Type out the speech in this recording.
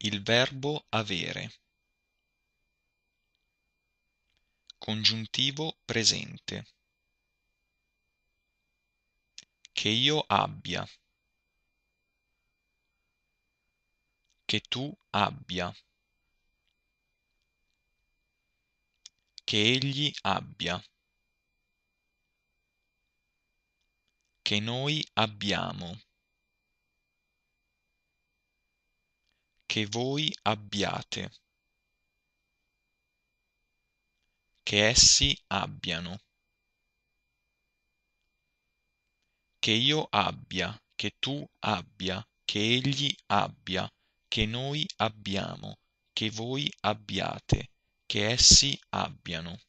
il verbo avere. Congiuntivo presente. Che io abbia. Che tu abbia. Che egli abbia. Che noi abbiamo. che voi abbiate. Che essi abbiano. Che io abbia, che tu abbia, che egli abbia, che noi abbiamo, che voi abbiate, che essi abbiano.